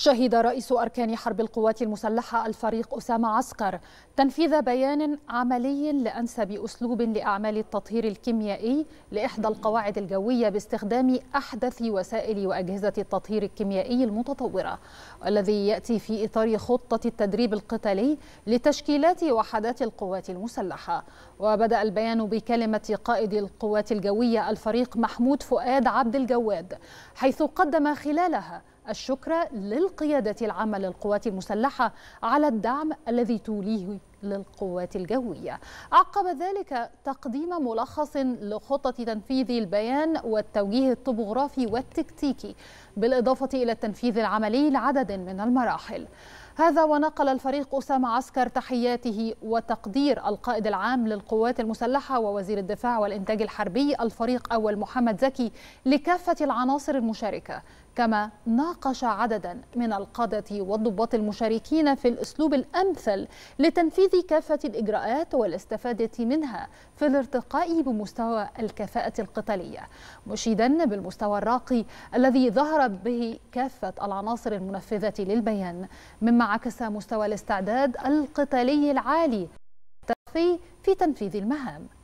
شهد رئيس أركان حرب القوات المسلحة الفريق أسامة عسكر تنفيذ بيان عملي لأنسب أسلوب لأعمال التطهير الكيميائي لإحدى القواعد الجوية باستخدام أحدث وسائل وأجهزة التطهير الكيميائي المتطورة والذي يأتي في إطار خطة التدريب القتالي لتشكيلات وحدات القوات المسلحة وبدأ البيان بكلمة قائد القوات الجوية الفريق محمود فؤاد عبد الجواد حيث قدم خلالها الشكر للقيادة العامة للقوات المسلحة على الدعم الذي توليه للقوات الجوية عقب ذلك تقديم ملخص لخطة تنفيذ البيان والتوجيه الطبوغرافي والتكتيكي بالإضافة إلى التنفيذ العملي لعدد من المراحل هذا ونقل الفريق أسامة عسكر تحياته وتقدير القائد العام للقوات المسلحة ووزير الدفاع والإنتاج الحربي الفريق أول محمد زكي لكافة العناصر المشاركة كما ناقش عددا من القادة والضباط المشاركين في الأسلوب الأمثل لتنفيذ كافة الإجراءات والاستفادة منها في الارتقاء بمستوى الكفاءة القتالية مشيدا بالمستوى الراقي الذي ظهرت به كافة العناصر المنفذة للبيان مما عكس مستوى الاستعداد القتالي العالي في تنفيذ المهام